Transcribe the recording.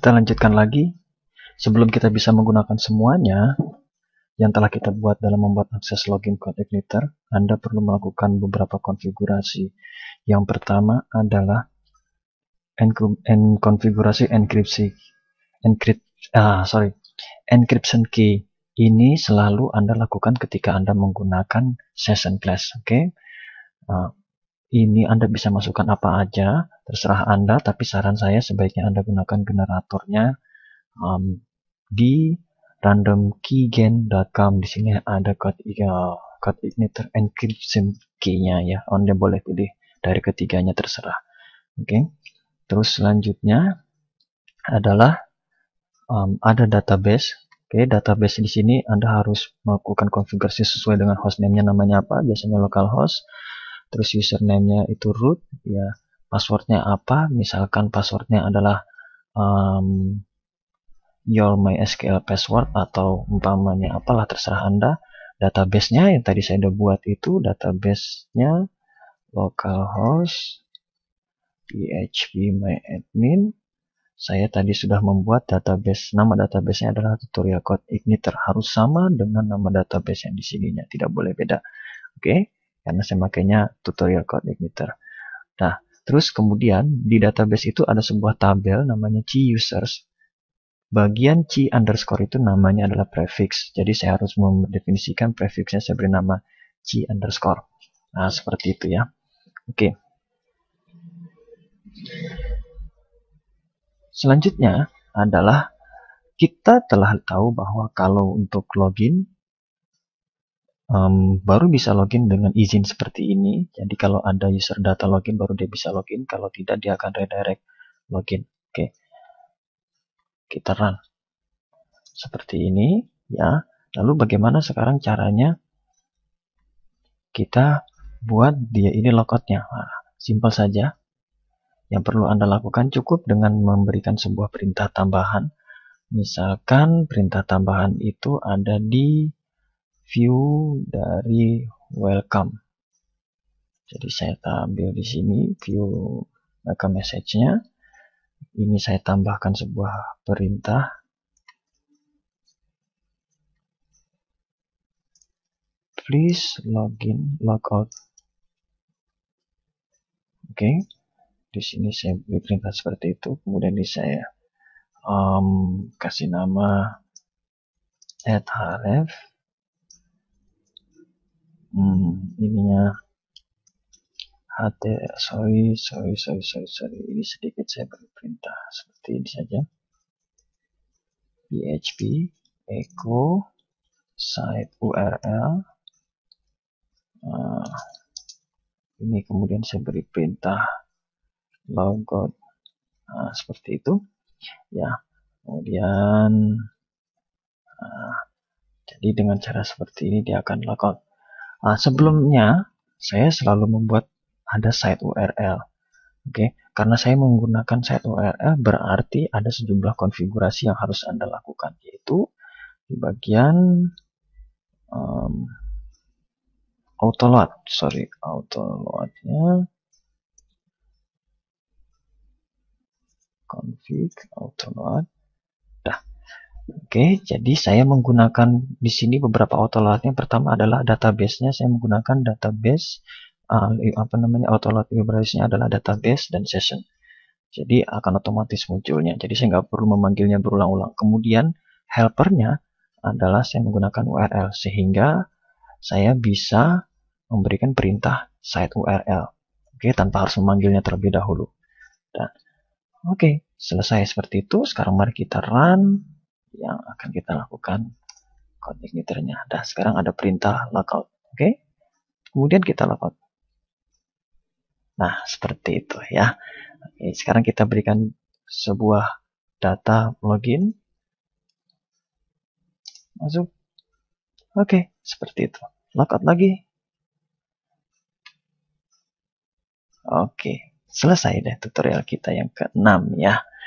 Kita lanjutkan lagi. Sebelum kita bisa menggunakan semuanya yang telah kita buat dalam membuat akses login code igniter, Anda perlu melakukan beberapa konfigurasi. Yang pertama adalah konfigurasi enkripsi. enkripsi. ah, sorry. Encryption key. Ini selalu Anda lakukan ketika Anda menggunakan session class. Oke. Okay? Uh, ini Anda bisa masukkan apa aja terserah Anda, tapi saran saya sebaiknya Anda gunakan generatornya um, di randomkeygen.com. Di sini ada code, uh, code igniter encryption key-nya ya. Anda boleh pilih dari ketiganya terserah. Oke. Okay. Terus selanjutnya adalah um, ada database. Oke, okay, database di sini Anda harus melakukan konfigurasi sesuai dengan hostname-nya namanya apa, biasanya localhost. Terus username-nya itu root ya passwordnya apa misalkan passwordnya adalah um, your MySQL password atau umpamanya apalah terserah anda databasenya yang tadi saya udah buat itu databasenya localhost php my admin saya tadi sudah membuat database nama databasenya adalah tutorial code igniter harus sama dengan nama database yang di sininya tidak boleh beda oke okay? karena saya makainya tutorial code igniter nah Terus kemudian di database itu ada sebuah tabel namanya C users. Bagian C underscore itu namanya adalah prefix. Jadi saya harus mendefinisikan prefixnya saya beri nama C underscore. Nah, seperti itu ya. Oke. Selanjutnya adalah kita telah tahu bahwa kalau untuk login um, baru bisa login dengan izin seperti ini. Jadi kalau ada user data login baru dia bisa login, kalau tidak dia akan redirect login. Oke. Okay. Kita run. Seperti ini ya. Lalu bagaimana sekarang caranya kita buat dia ini logoutnya? Nah, simpel saja. Yang perlu Anda lakukan cukup dengan memberikan sebuah perintah tambahan. Misalkan perintah tambahan itu ada di view dari welcome. Jadi saya tampil di sini view welcome message-nya. Ini saya tambahkan sebuah perintah please login log out. Oke, okay. di sini saya beri perintah seperti itu. Kemudian di saya um, kasih nama at href hmm, ininya HT sorry sorry sorry sorry sorry ini sedikit saya beri perintah seperti ini saja php echo site url nah, ini kemudian saya beri perintah logout nah, seperti itu ya kemudian nah, jadi dengan cara seperti ini dia akan logout Uh, sebelumnya saya selalu membuat ada site URL. Oke, okay? karena saya menggunakan site URL berarti ada sejumlah konfigurasi yang harus Anda lakukan yaitu di bagian um, autoload, sorry, autoloadnya config autoload Oke, jadi saya menggunakan di sini beberapa autoload. Yang pertama adalah database-nya. Saya menggunakan database uh, apa namanya autoload library-nya adalah database dan session. Jadi akan otomatis munculnya. Jadi saya nggak perlu memanggilnya berulang-ulang. Kemudian helpernya adalah saya menggunakan URL sehingga saya bisa memberikan perintah site URL. Oke, tanpa harus memanggilnya terlebih dahulu. Dan oke, selesai seperti itu. Sekarang mari kita run yang akan kita lakukan config meternya. sekarang ada perintah lockout. Oke. Okay? Kemudian kita lockout. Nah, seperti itu ya. Oke, sekarang kita berikan sebuah data login. Masuk. Oke, seperti itu. Lockout lagi. Oke, selesai deh tutorial kita yang keenam ya.